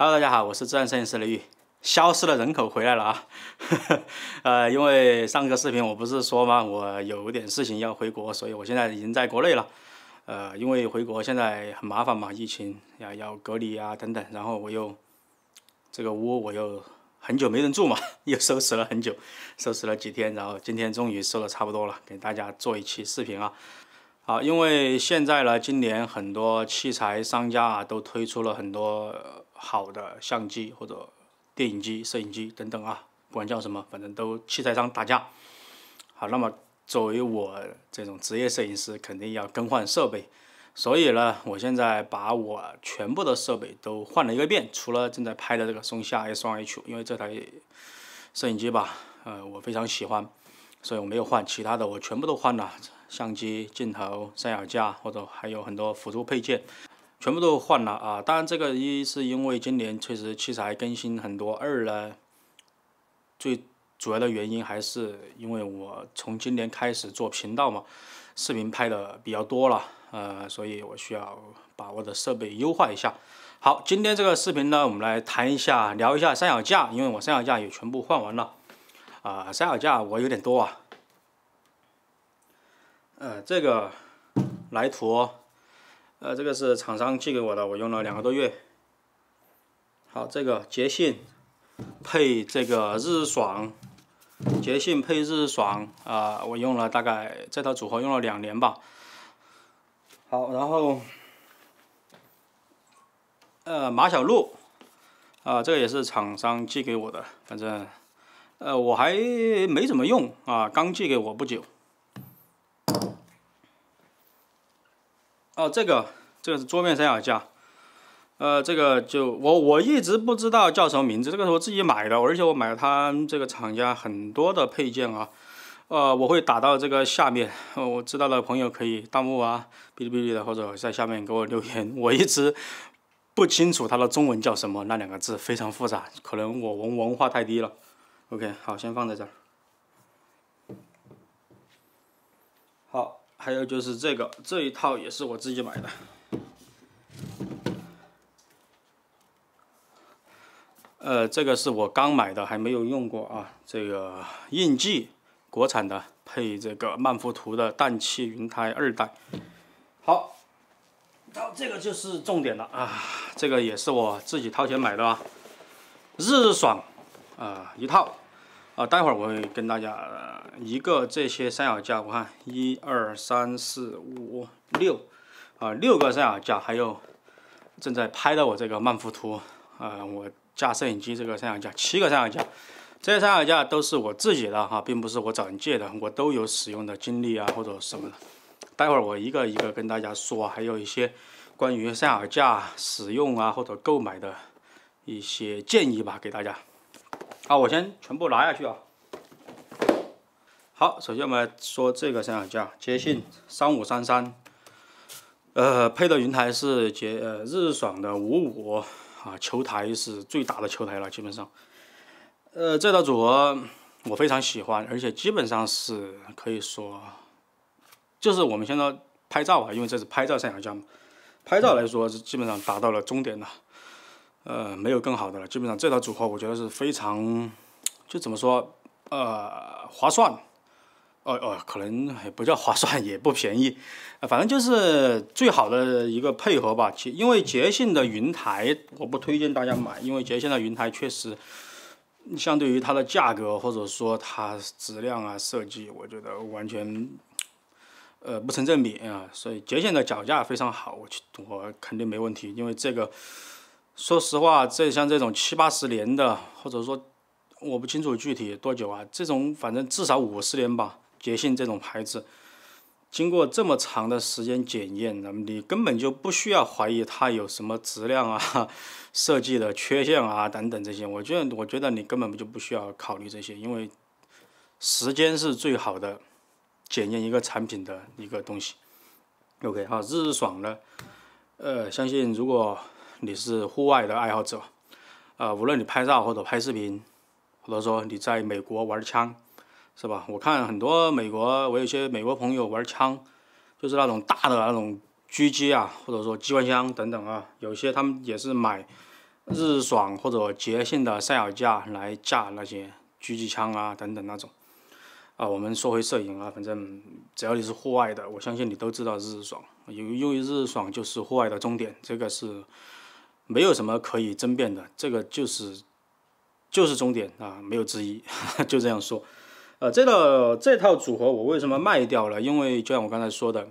Hello，大家好，我是自然摄影师雷宇。消失了人口回来了啊，呃，因为上个视频我不是说吗？我有点事情要回国，所以我现在已经在国内了。呃，因为回国现在很麻烦嘛，疫情要要隔离啊等等。然后我又这个屋我又很久没人住嘛，又收拾了很久，收拾了几天，然后今天终于收的差不多了，给大家做一期视频啊。好，因为现在呢，今年很多器材商家啊都推出了很多。好的相机或者电影机、摄影机等等啊，不管叫什么，反正都器材商打架。好，那么作为我这种职业摄影师，肯定要更换设备。所以呢，我现在把我全部的设备都换了一个遍，除了正在拍的这个松下 S2H，因为这台摄影机吧，呃，我非常喜欢，所以我没有换。其他的我全部都换了，相机、镜头、三脚架，或者还有很多辅助配件。全部都换了啊！当然，这个一是因为今年确实器材更新很多，二呢，最主要的原因还是因为我从今年开始做频道嘛，视频拍的比较多了，呃，所以我需要把我的设备优化一下。好，今天这个视频呢，我们来谈一下、聊一下三脚架，因为我三脚架也全部换完了，啊，三脚架我有点多啊，呃，这个来图。呃，这个是厂商寄给我的，我用了两个多月。好，这个捷信配这个日爽，捷信配日爽啊，我用了大概这套组合用了两年吧。好，然后呃，马小璐啊，这个也是厂商寄给我的，反正呃，我还没怎么用啊，刚寄给我不久。哦，这个，这个是桌面三脚架，呃，这个就我我一直不知道叫什么名字，这个是我自己买的，而且我买了它这个厂家很多的配件啊，呃，我会打到这个下面，我知道的朋友可以弹幕啊，哔哩哔哩的或者在下面给我留言，我一直不清楚它的中文叫什么，那两个字非常复杂，可能我文文化太低了，OK，好，先放在这儿。还有就是这个，这一套也是我自己买的。呃，这个是我刚买的，还没有用过啊。这个印记国产的，配这个曼福图的氮气云胎二代。好，这个就是重点了啊，这个也是我自己掏钱买的啊。日爽，啊，一套。啊，待会儿我会跟大家一个这些三脚架，我看一二三四五六，啊，六个三脚架，还有正在拍的我这个慢幅图，呃，我架摄影机这个三脚架，七个三脚架，这些三脚架都是我自己的哈，并不是我找人借的，我都有使用的经历啊或者什么的。待会儿我一个一个跟大家说，还有一些关于三脚架使用啊或者购买的一些建议吧，给大家。啊，我先全部拿下去啊。好，首先我们来说这个三脚架，捷信三五三三，呃，配的云台是捷呃日日爽的五五，啊，球台是最大的球台了，基本上。呃，这套组合我非常喜欢，而且基本上是可以说，就是我们现在拍照啊，因为这是拍照三脚架嘛，拍照来说是基本上达到了终点了。呃，没有更好的了。基本上这套组合，我觉得是非常，就怎么说，呃，划算。哦哦，可能也不叫划算，也不便宜。反正就是最好的一个配合吧。因为捷信的云台，我不推荐大家买，因为捷信的云台确实，相对于它的价格或者说它质量啊设计，我觉得完全，呃，不成正比啊。所以捷信的脚架非常好，我我肯定没问题，因为这个。说实话，这像这种七八十年的，或者说我不清楚具体多久啊，这种反正至少五十年吧。捷信这种牌子，经过这么长的时间检验，那么你根本就不需要怀疑它有什么质量啊、设计的缺陷啊等等这些。我觉得，我觉得你根本就不需要考虑这些，因为时间是最好的检验一个产品的一个东西。OK，好，日日爽呢，呃，相信如果。你是户外的爱好者，呃，无论你拍照或者拍视频，或者说你在美国玩枪，是吧？我看很多美国，我有些美国朋友玩枪，就是那种大的那种狙击啊，或者说机关枪等等啊，有些他们也是买日爽或者捷信的赛尔架来架那些狙击枪啊等等那种。啊，我们说回摄影啊，反正只要你是户外的，我相信你都知道日爽，有因为日爽就是户外的终点，这个是。没有什么可以争辩的，这个就是就是终点啊，没有之一，就这样说。呃，这套这套组合我为什么卖掉了？因为就像我刚才说的，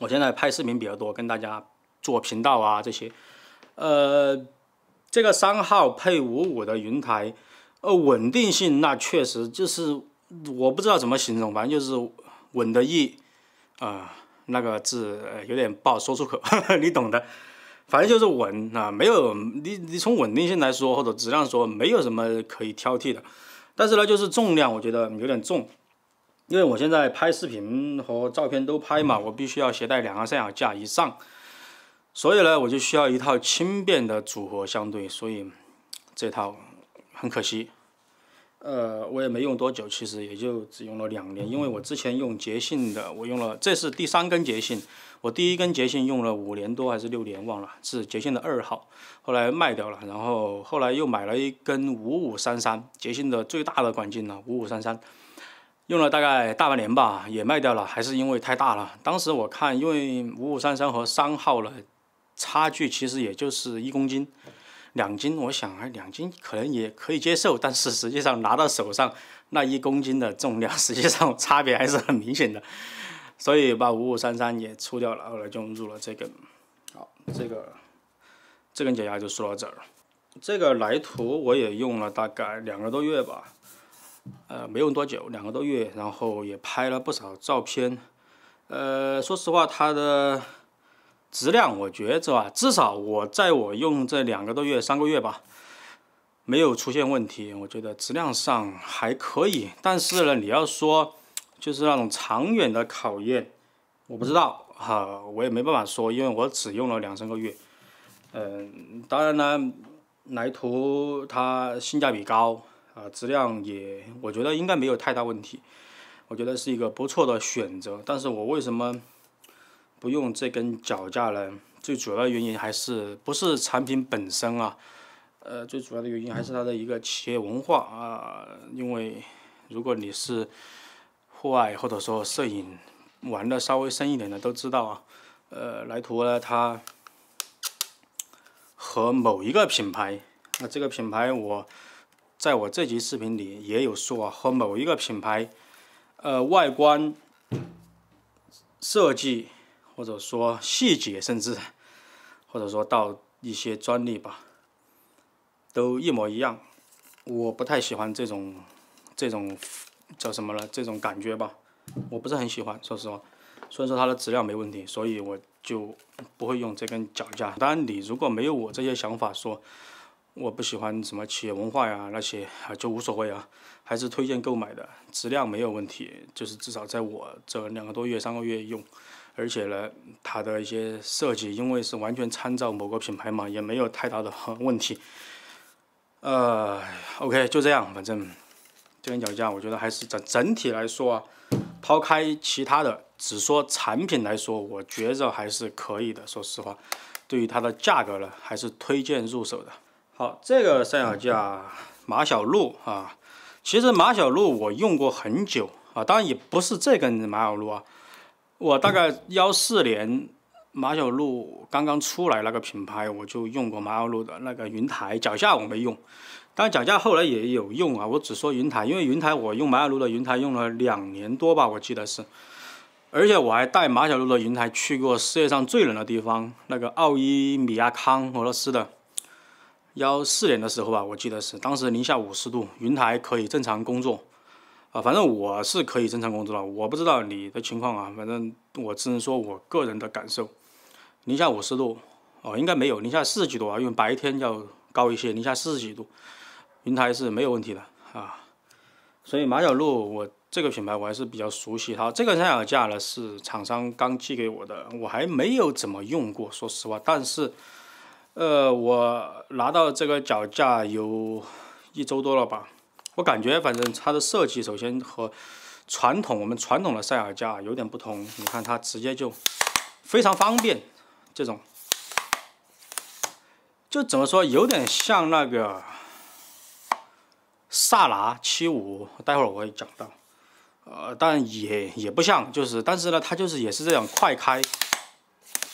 我现在拍视频比较多，跟大家做频道啊这些。呃，这个三号配五五的云台，呃，稳定性那确实就是我不知道怎么形容，反正就是稳的一啊那个字有点不好说出口，你懂的。反正就是稳啊，没有你你从稳定性来说或者质量说没有什么可以挑剔的，但是呢就是重量我觉得有点重，因为我现在拍视频和照片都拍嘛，我必须要携带两个三脚架以上，所以呢我就需要一套轻便的组合，相对所以这套很可惜。呃，我也没用多久，其实也就只用了两年，因为我之前用捷信的，我用了，这是第三根捷信，我第一根捷信用了五年多还是六年忘了，是捷信的二号，后来卖掉了，然后后来又买了一根五五三三捷信的最大的管径了，五五三三，用了大概大半年吧，也卖掉了，还是因为太大了，当时我看因为五五三三和三号的差距其实也就是一公斤。两斤，我想啊，两斤可能也可以接受，但是实际上拿到手上那一公斤的重量，实际上差别还是很明显的，所以把五五三三也出掉了，后来就入了这根。好，这个这根解压就说到这儿。这个来图我也用了大概两个多月吧，呃，没用多久，两个多月，然后也拍了不少照片。呃，说实话，它的。质量我觉着啊，至少我在我用这两个多月、三个月吧，没有出现问题。我觉得质量上还可以，但是呢，你要说就是那种长远的考验，我不知道哈，我也没办法说，因为我只用了两三个月。嗯，当然呢，莱图它性价比高啊，质量也，我觉得应该没有太大问题。我觉得是一个不错的选择，但是我为什么？不用这根脚架呢，最主要原因还是不是产品本身啊，呃，最主要的原因还是它的一个企业文化啊，因为如果你是户外或者说摄影玩的稍微深一点的都知道啊，呃，来图呢，它和某一个品牌，那这个品牌我在我这集视频里也有说，啊，和某一个品牌，呃，外观设计。或者说细节，甚至或者说到一些专利吧，都一模一样。我不太喜欢这种这种叫什么呢？这种感觉吧，我不是很喜欢。说实话，虽然说它的质量没问题，所以我就不会用这根脚架。当然，你如果没有我这些想法，说我不喜欢什么企业文化呀那些，就无所谓啊。还是推荐购买的，质量没有问题，就是至少在我这两个多月、三个月用。而且呢，它的一些设计，因为是完全参照某个品牌嘛，也没有太大的 问题。呃，OK，就这样，反正这根脚架，我觉得还是整整体来说啊，抛开其他的，只说产品来说，我觉着还是可以的。说实话，对于它的价格呢，还是推荐入手的。好，这个三脚架马小璐啊，其实马小璐我用过很久啊，当然也不是这根马小璐啊。我大概幺四年，马小路刚刚出来那个品牌，我就用过马小路的那个云台，脚下我没用，当然脚下后来也有用啊。我只说云台，因为云台我用马小路的云台用了两年多吧，我记得是，而且我还带马小路的云台去过世界上最冷的地方，那个奥伊米亚康，俄罗斯的，幺四年的时候吧，我记得是，当时零下五十度，云台可以正常工作。啊，反正我是可以正常工作了，我不知道你的情况啊。反正我只能说我个人的感受，零下五十度哦，应该没有零下四十几度啊，因为白天要高一些，零下四十几度，云台是没有问题的啊。所以马小璐，我这个品牌我还是比较熟悉。它这个三脚架呢是厂商刚寄给我的，我还没有怎么用过，说实话。但是，呃，我拿到这个脚架有一周多了吧。我感觉，反正它的设计首先和传统我们传统的塞尔加有点不同。你看它直接就非常方便，这种就怎么说有点像那个萨拿75，待会儿我会讲到。呃，但也也不像，就是但是呢，它就是也是这样快开，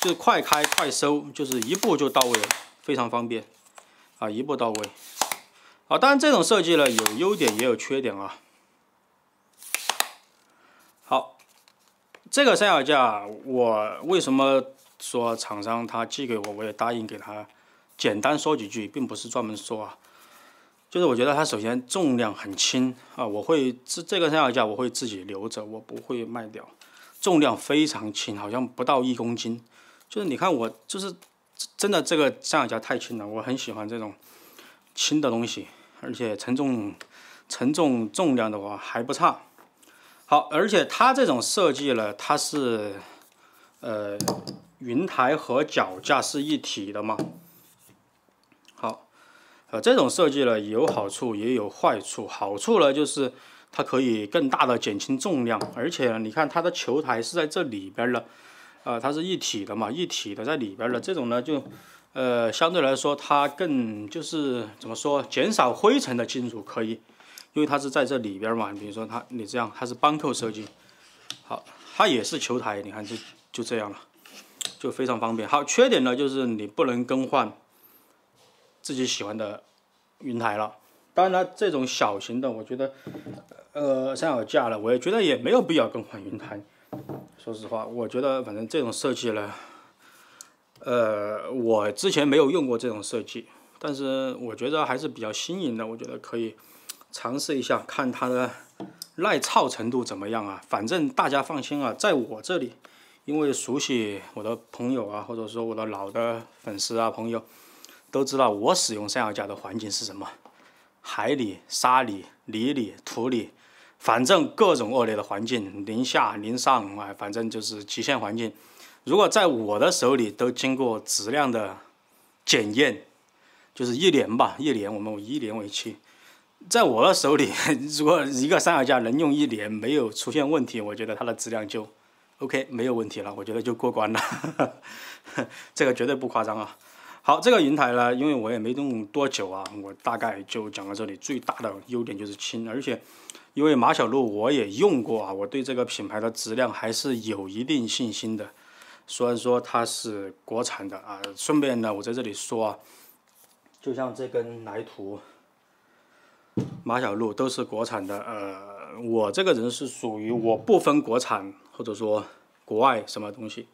就是快开快收，就是一步就到位，非常方便啊，一步到位。啊，当然这种设计呢有优点也有缺点啊。好，这个三脚架我为什么说厂商他寄给我，我也答应给他，简单说几句，并不是专门说啊，就是我觉得它首先重量很轻啊，我会这这个三脚架我会自己留着，我不会卖掉，重量非常轻，好像不到一公斤，就是你看我就是真的这个三脚架太轻了，我很喜欢这种轻的东西。而且承重，承重重量的话还不差。好，而且它这种设计呢，它是呃云台和脚架是一体的嘛。好，呃这种设计呢有好处也有坏处，好处呢就是它可以更大的减轻重量，而且你看它的球台是在这里边的，呃它是一体的嘛，一体的在里边的这种呢就。呃，相对来说，它更就是怎么说，减少灰尘的进入可以，因为它是在这里边嘛。比如说它，你这样它是帮扣设计，好，它也是球台，你看就就这样了，就非常方便。好，缺点呢就是你不能更换自己喜欢的云台了。当然，这种小型的，我觉得，呃，三脚架了，我也觉得也没有必要更换云台。说实话，我觉得反正这种设计呢。呃，我之前没有用过这种设计，但是我觉得还是比较新颖的，我觉得可以尝试一下，看它的耐操程度怎么样啊。反正大家放心啊，在我这里，因为熟悉我的朋友啊，或者说我的老的粉丝啊朋友，都知道我使用三脚架的环境是什么：海里、沙里、泥里、土里，反正各种恶劣的环境，零下、零上啊，反正就是极限环境。如果在我的手里都经过质量的检验，就是一年吧，一年我们以一年为期，在我的手里，如果一个三脚架能用一年没有出现问题，我觉得它的质量就 OK，没有问题了，我觉得就过关了，这个绝对不夸张啊。好，这个云台呢，因为我也没用多久啊，我大概就讲到这里。最大的优点就是轻，而且因为马小璐我也用过啊，我对这个品牌的质量还是有一定信心的。虽然说它是国产的啊，顺便呢，我在这里说啊，就像这根来图、马小璐都是国产的。呃，我这个人是属于我不分国产或者说国外什么东西，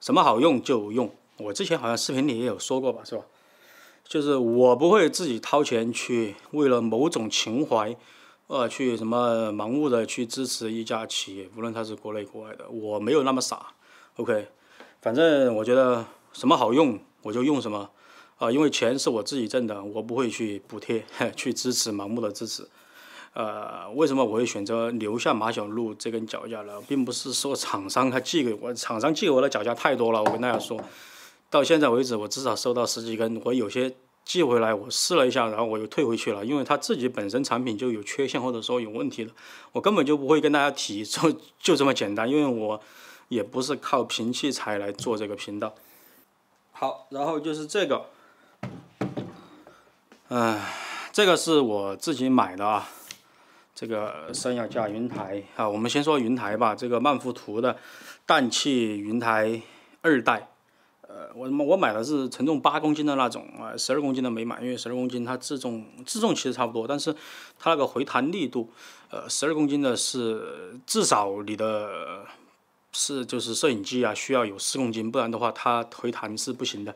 什么好用就用。我之前好像视频里也有说过吧，是吧？就是我不会自己掏钱去为了某种情怀，呃，去什么盲目的去支持一家企业，无论它是国内国外的，我没有那么傻。OK。反正我觉得什么好用我就用什么，啊，因为钱是我自己挣的，我不会去补贴 去支持盲目的支持。呃，为什么我会选择留下马小璐这根脚架呢？并不是说厂商他寄给我，厂商寄给我的脚架太多了。我跟大家说，到现在为止我至少收到十几根，我有些寄回来我试了一下，然后我又退回去了，因为他自己本身产品就有缺陷或者说有问题的，我根本就不会跟大家提，就就这么简单，因为我。也不是靠平器材来做这个频道。好，然后就是这个，哎，这个是我自己买的啊。这个三脚架云台啊，我们先说云台吧。这个曼富图的氮气云台二代，呃，我我买的是承重八公斤的那种啊，十二公斤的没买，因为十二公斤它自重自重其实差不多，但是它那个回弹力度，呃，十二公斤的是至少你的。是，就是摄影机啊，需要有四公斤，不然的话它回弹是不行的。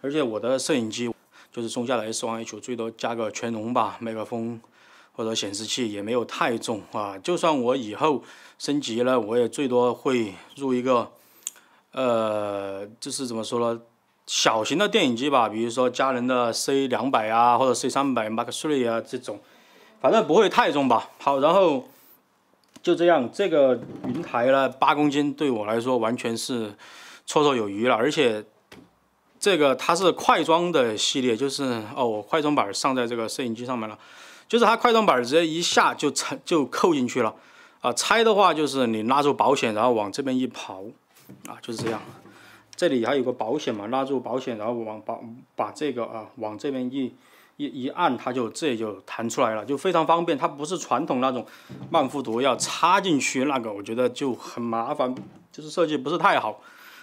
而且我的摄影机就是松下的 s one h 最多加个全能吧，麦克风或者显示器也没有太重啊。就算我以后升级了，我也最多会入一个，呃，就是怎么说呢，小型的电影机吧，比如说佳能的 C 两百啊，或者 C 三百 Mark Three 啊这种，反正不会太重吧。好，然后。就这样，这个云台呢，八公斤对我来说完全是绰绰有余了，而且这个它是快装的系列，就是哦，我快装板上在这个摄影机上面了，就是它快装板直接一下就拆就扣进去了，啊，拆的话就是你拉住保险，然后往这边一刨，啊，就是这样，这里还有个保险嘛，拉住保险，然后往把把这个啊往这边一。一一按它就这也就弹出来了，就非常方便。它不是传统那种慢幅图要插进去那个，我觉得就很麻烦，就是设计不是太好。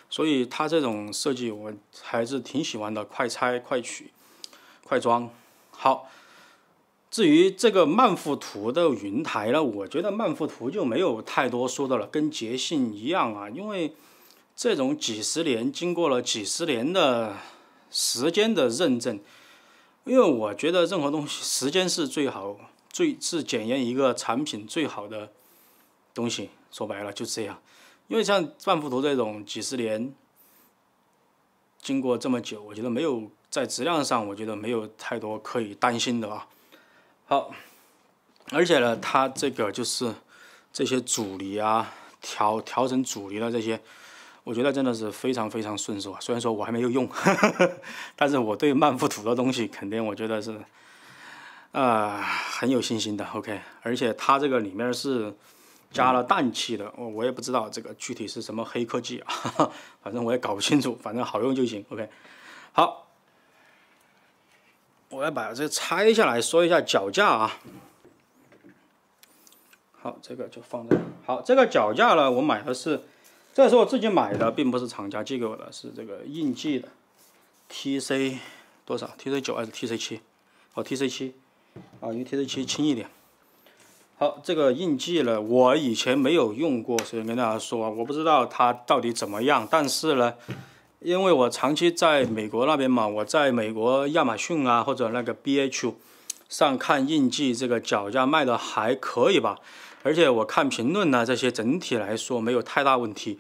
所以它这种设计我还是挺喜欢的，快拆、快取、快装。好，至于这个慢幅图的云台呢，我觉得慢幅图就没有太多说的了，跟捷信一样啊，因为这种几十年经过了几十年的时间的认证。因为我觉得任何东西，时间是最好、最是检验一个产品最好的东西。说白了就是这样。因为像万福图这种几十年，经过这么久，我觉得没有在质量上，我觉得没有太多可以担心的啊。好，而且呢，它这个就是这些阻尼啊，调调整阻尼的这些。我觉得真的是非常非常顺手啊！虽然说我还没有用，但是我对曼富图的东西肯定我觉得是啊很有信心的。OK，而且它这个里面是加了氮气的，我我也不知道这个具体是什么黑科技啊，反正我也搞不清楚，反正好用就行。OK，好，我要把这个拆下来说一下脚架啊。好，这个就放在好这个脚架呢，我买的是。这是我自己买的，并不是厂家寄给我的，是这个印记的，T C 多少？T C 九还是 T C 七？哦，T C 七，啊，因为 T C 七轻一点。好，这个印记呢，我以前没有用过，所以跟大家说，我不知道它到底怎么样。但是呢，因为我长期在美国那边嘛，我在美国亚马逊啊或者那个 B H 上看印记，这个脚架卖的还可以吧。而且我看评论呢，这些整体来说没有太大问题。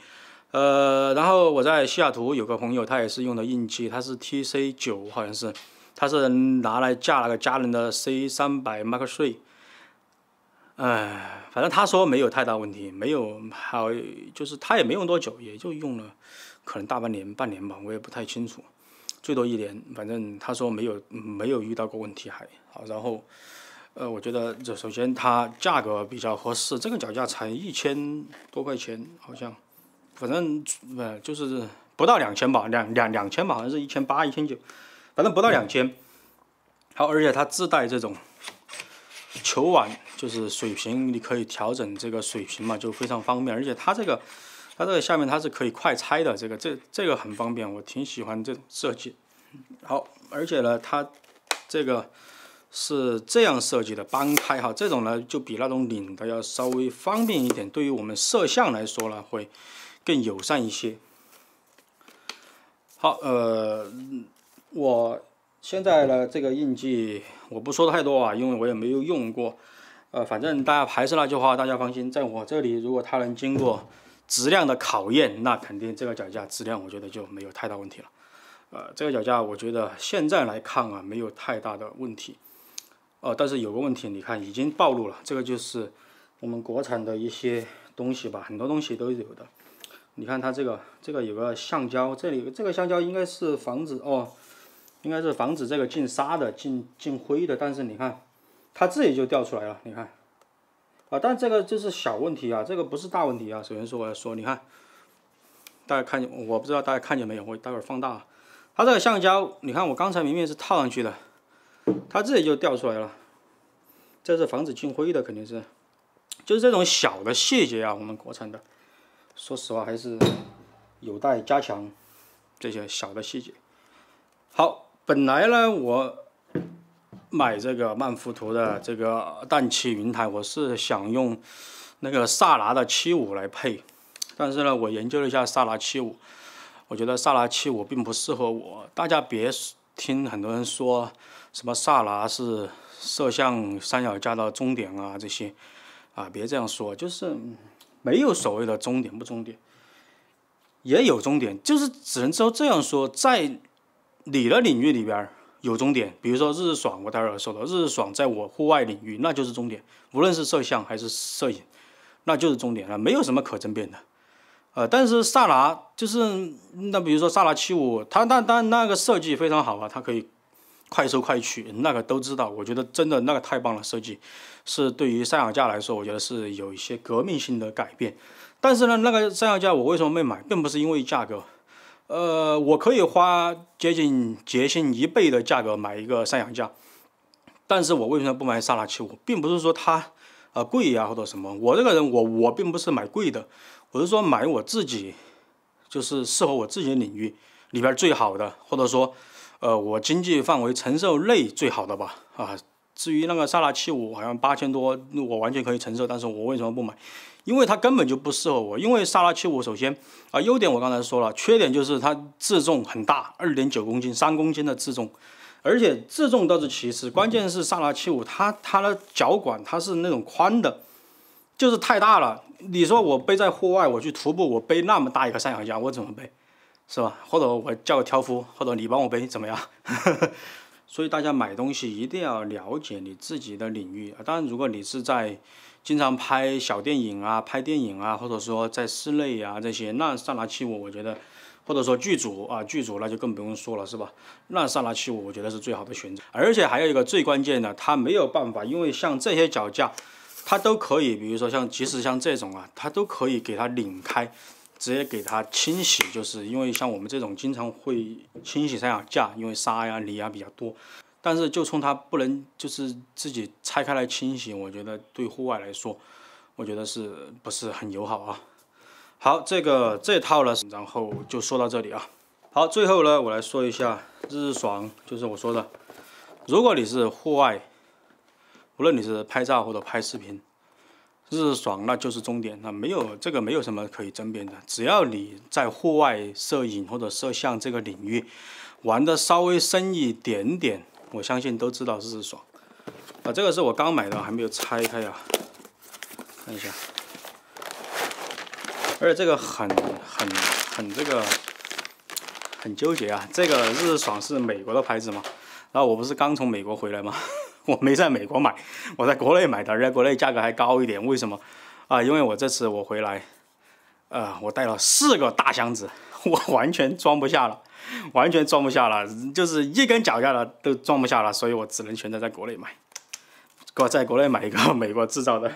呃，然后我在西雅图有个朋友，他也是用的硬机，他是 T C 九，好像是，他是拿来架那个佳能的 C 三百 Mark III。哎，反正他说没有太大问题，没有好，就是他也没用多久，也就用了可能大半年、半年吧，我也不太清楚，最多一年。反正他说没有没有遇到过问题，还好。然后。呃，我觉得这首先它价格比较合适，这个脚架才一千多块钱好像，反正呃就是不到两千吧，两两两千吧，好像是一千八一千九，反正不到两千。好，而且它自带这种球网，就是水平你可以调整这个水平嘛，就非常方便。而且它这个，它这个下面它是可以快拆的，这个这这个很方便，我挺喜欢这种设计。好，而且呢，它这个。是这样设计的，搬开哈，这种呢就比那种拧的要稍微方便一点，对于我们摄像来说呢会更友善一些。好，呃，我现在呢这个印记我不说太多啊，因为我也没有用过，呃，反正大家还是那句话，大家放心，在我这里如果它能经过质量的考验，那肯定这个脚架质量我觉得就没有太大问题了。呃，这个脚架我觉得现在来看啊没有太大的问题。哦，但是有个问题，你看已经暴露了，这个就是我们国产的一些东西吧，很多东西都有的。你看它这个，这个有个橡胶，这里这个橡胶应该是防止哦，应该是防止这个进沙的、进进灰的，但是你看，它自己就掉出来了，你看。啊，但这个就是小问题啊，这个不是大问题啊。首先说我要说，你看，大家看见，我不知道大家看见没有，我待会儿放大。它这个橡胶，你看我刚才明明是套上去的。它自己就掉出来了，这是防止进灰的，肯定是。就是这种小的细节啊，我们国产的，说实话还是有待加强。这些小的细节。好，本来呢，我买这个曼福图的这个氮气云台，我是想用那个萨拿的七五来配，但是呢，我研究了一下萨拿七五，我觉得萨拿七五并不适合我。大家别听很多人说。什么萨拉是摄像三脚架的终点啊？这些啊，别这样说，就是没有所谓的终点不终点，也有终点，就是只能说这样说，在你的领域里边有终点，比如说日日爽，我待会儿说的日日爽，在我户外领域那就是终点，无论是摄像还是摄影，那就是终点了，没有什么可争辩的。呃，但是萨拉就是那比如说萨拉七五，它但但那个设计非常好啊，它可以。快收快取，那个都知道。我觉得真的那个太棒了，设计是对于三脚架来说，我觉得是有一些革命性的改变。但是呢，那个三脚架我为什么没买，并不是因为价格，呃，我可以花接近捷信一倍的价格买一个三脚架，但是我为什么不买萨拉七五，并不是说它啊贵呀或者什么。我这个人，我我并不是买贵的，我是说买我自己就是适合我自己的领域里边最好的，或者说。呃，我经济范围承受内最好的吧，啊，至于那个萨拉七五，好像八千多，我完全可以承受，但是我为什么不买？因为它根本就不适合我。因为萨拉七五，首先啊，优点我刚才说了，缺点就是它自重很大，二点九公斤，三公斤的自重，而且自重倒是其次，关键是萨拉七五它它的脚管它是那种宽的，就是太大了。你说我背在户外，我去徒步，我背那么大一个三脚架，我怎么背？是吧？或者我叫个挑夫，或者你帮我背，怎么样？所以大家买东西一定要了解你自己的领域。当然，如果你是在经常拍小电影啊、拍电影啊，或者说在室内啊这些，那萨拉七五我觉得，或者说剧组啊剧组那就更不用说了，是吧？那萨拉七五我觉得是最好的选择。而且还有一个最关键的，它没有办法，因为像这些脚架，它都可以，比如说像即使像这种啊，它都可以给它拧开。直接给它清洗，就是因为像我们这种经常会清洗三脚架，因为沙呀、泥呀比较多。但是就冲它不能就是自己拆开来清洗，我觉得对户外来说，我觉得是不是很友好啊？好，这个这套呢，然后就说到这里啊。好，最后呢，我来说一下日日爽，就是我说的，如果你是户外，无论你是拍照或者拍视频。日爽那就是终点，那没有这个没有什么可以争辩的。只要你在户外摄影或者摄像这个领域玩的稍微深一点点，我相信都知道日爽。啊，这个是我刚买的，还没有拆开啊，看一下。而且这个很、很、很这个很纠结啊。这个日爽是美国的牌子嘛？然后我不是刚从美国回来吗？我没在美国买，我在国内买的，而在国内价格还高一点。为什么？啊，因为我这次我回来，呃，我带了四个大箱子，我完全装不下了，完全装不下了，就是一根脚下的都装不下了，所以我只能选择在国内买。国在国内买一个 美国制造的。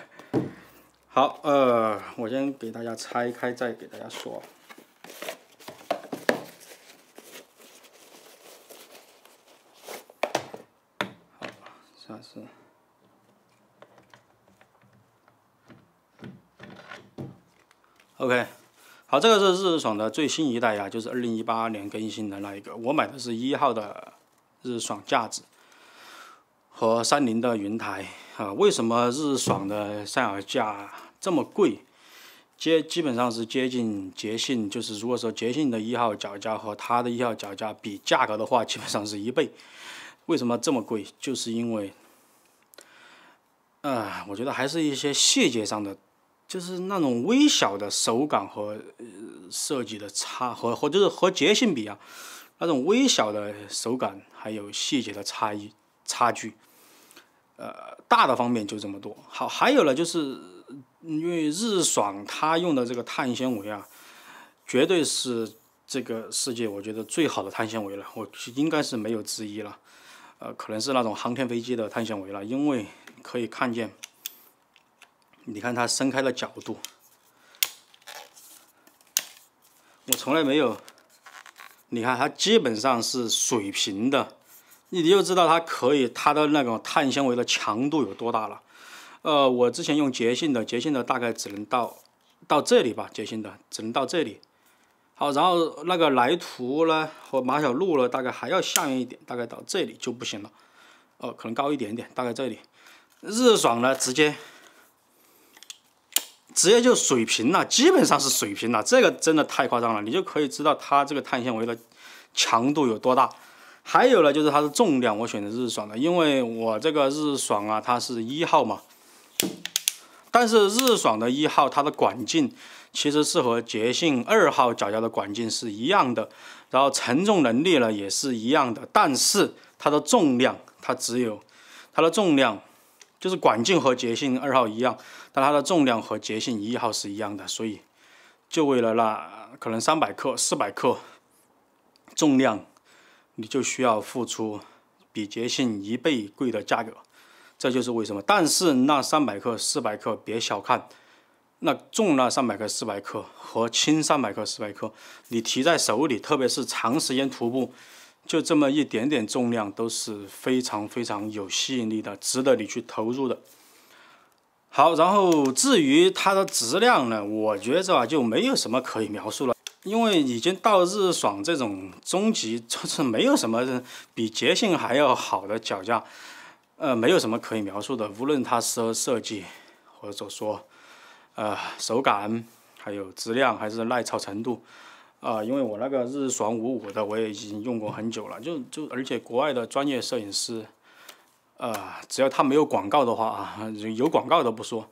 好，呃，我先给大家拆开，再给大家说。是，OK，好，这个是日爽的最新一代呀，就是二零一八年更新的那一个。我买的是一号的日爽架子和三菱的云台啊。为什么日爽的三脚架这么贵？接基本上是接近捷信，就是如果说捷信的一号脚架和它的一号脚架比价格的话，基本上是一倍。为什么这么贵？就是因为呃，我觉得还是一些细节上的，就是那种微小的手感和设计的差和和就是和捷信比啊，那种微小的手感还有细节的差异差距，呃，大的方面就这么多。好，还有呢，就是因为日爽它用的这个碳纤维啊，绝对是这个世界我觉得最好的碳纤维了，我应该是没有之一了，呃，可能是那种航天飞机的碳纤维了，因为。可以看见，你看它伸开的角度，我从来没有，你看它基本上是水平的，你就知道它可以它的那种碳纤维的强度有多大了。呃，我之前用捷信的，捷信的大概只能到到这里吧，捷信的只能到这里。好，然后那个莱图呢和马小璐呢，大概还要下面一点，大概到这里就不行了。呃，可能高一点点，大概这里。日爽呢，直接直接就水平了，基本上是水平了。这个真的太夸张了，你就可以知道它这个碳纤维的强度有多大。还有呢，就是它的重量。我选择日爽的，因为我这个日爽啊，它是一号嘛。但是日爽的一号，它的管径其实是和捷信二号脚架的管径是一样的，然后承重能力呢也是一样的，但是它的重量，它只有它的重量。就是管径和捷信二号一样，但它的重量和捷信一号是一样的，所以就为了那可能三百克、四百克重量，你就需要付出比捷信一倍贵的价格，这就是为什么。但是那三百克、四百克别小看，那重那三百克、四百克和轻三百克、四百克，你提在手里，特别是长时间徒步。就这么一点点重量都是非常非常有吸引力的，值得你去投入的。好，然后至于它的质量呢，我觉着啊，就没有什么可以描述了，因为已经到日爽这种中级，就是没有什么比捷信还要好的脚架，呃，没有什么可以描述的，无论它设设计或者说，呃，手感，还有质量还是耐操程度。啊，因为我那个日日爽五五的，我也已经用过很久了，就就而且国外的专业摄影师，呃，只要他没有广告的话啊，有广告的不说，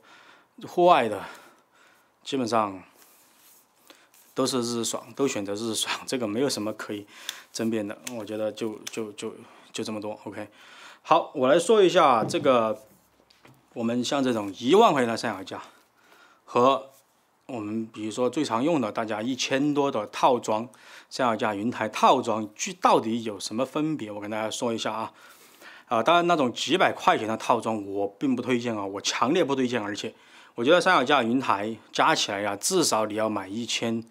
户外的基本上都是日日爽，都选择日日爽，这个没有什么可以争辩的，我觉得就就就就这么多。OK，好，我来说一下这个，我们像这种一万块钱的三脚架和。我们比如说最常用的，大家一千多的套装三脚架云台套装，具到底有什么分别？我跟大家说一下啊。啊，当然那种几百块钱的套装我并不推荐啊，我强烈不推荐。而且我觉得三脚架云台加起来呀，至少你要买一千，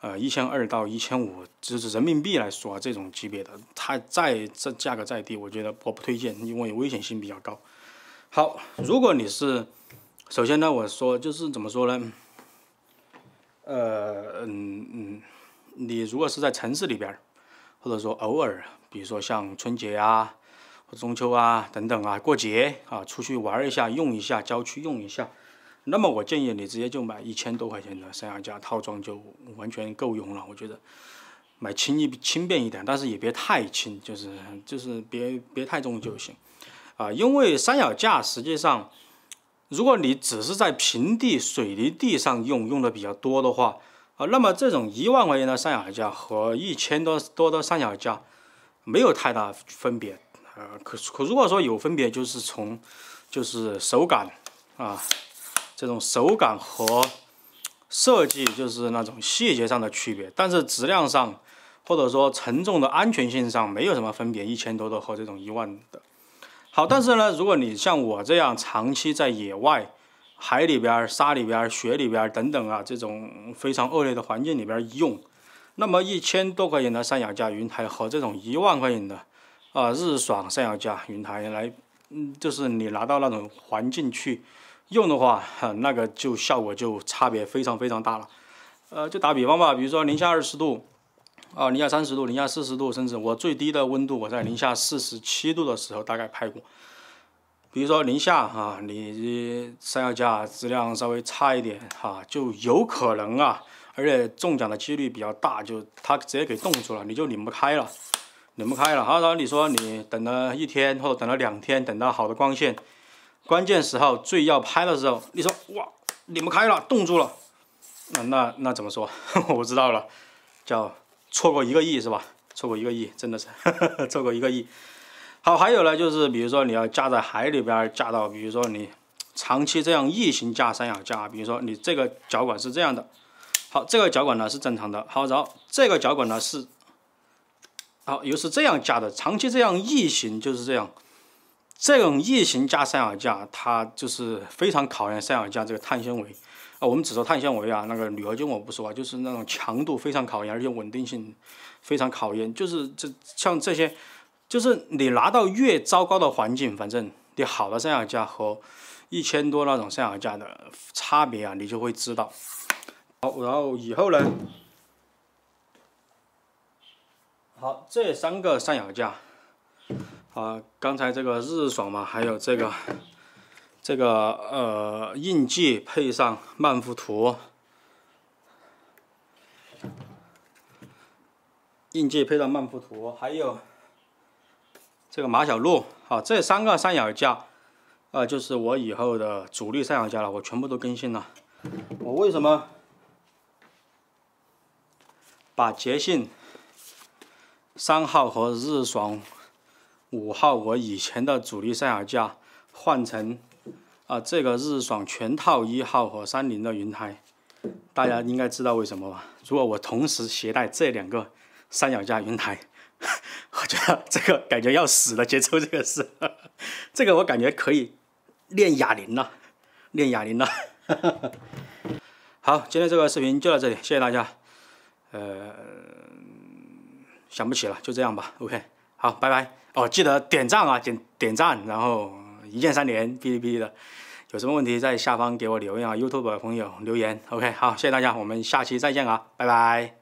呃，一千二到一千五，就是人民币来说这种级别的，它再这价格再低，我觉得我不推荐，因为危险性比较高。好，如果你是，首先呢，我说就是怎么说呢？呃，嗯嗯，你如果是在城市里边儿，或者说偶尔，比如说像春节啊、中秋啊等等啊过节啊，出去玩一下用一下，郊区用一下，那么我建议你直接就买一千多块钱的三脚架套装就完全够用了，我觉得，买轻一轻便一点，但是也别太轻，就是就是别别太重就行，啊，因为三脚架实际上。如果你只是在平地、水泥地上用用的比较多的话，啊，那么这种一万块钱的三脚架和一千多多的三脚架没有太大分别，呃，可可如果说有分别，就是从就是手感啊，这种手感和设计就是那种细节上的区别，但是质量上或者说承重的安全性上没有什么分别，一千多的和这种一万的。好，但是呢，如果你像我这样长期在野外、海里边、沙里边、雪里边等等啊，这种非常恶劣的环境里边用，那么一千多块钱的三氧架云台和这种一万块钱的啊日爽三氧架云台来，嗯，就是你拿到那种环境去用的话，哈，那个就效果就差别非常非常大了。呃，就打比方吧，比如说零下二十度。啊，零下三十度、零下四十度，甚至我最低的温度我在零下四十七度的时候大概拍过。比如说零下哈，你三脚架质量稍微差一点哈，就有可能啊，而且中奖的几率比较大，就它直接给冻住了，你就拧不开了，拧不开了。然后你说你等了一天或者等了两天，等到好的光线，关键时候最要拍的时候，你说哇，拧不开了，冻住了，那那那怎么说？我知道了，叫。错过一个亿是吧？错过一个亿，真的是 错过一个亿。好，还有呢，就是比如说你要架在海里边架到，比如说你长期这样异形架三角架，比如说你这个脚管是这样的，好，这个脚管呢是正常的，好，然后这个脚管呢是，好，又是这样架的，长期这样异形就是这样，这种异形架三角架，它就是非常考验三角架这个碳纤维。我们只说碳纤维啊，那个铝合金我不说啊，就是那种强度非常考验，而且稳定性非常考验，就是这像这些，就是你拿到越糟糕的环境，反正你好的三脚架和一千多那种三脚架的差别啊，你就会知道。好，然后以后呢？好，这三个三脚架，啊，刚才这个日爽嘛，还有这个。这个呃，印记配上曼富图，印记配上曼富图，还有这个马小璐，好，这三个三脚架啊，就是我以后的主力三脚架了。我全部都更新了。我为什么把捷信三号和日爽五号我以前的主力三脚架换成？啊，这个日爽全套一号和三菱的云台，大家应该知道为什么吧？如果我同时携带这两个三脚架云台，我觉得这个感觉要死了，节奏，这个是，这个我感觉可以练哑铃了，练哑铃了。好，今天这个视频就到这里，谢谢大家。呃，想不起了，就这样吧。OK，好，拜拜。哦，记得点赞啊，点点赞，然后。一键三连，哔哩哔哩的，有什么问题在下方给我留言啊，YouTube 的朋友留言，OK，好，谢谢大家，我们下期再见啊，拜拜。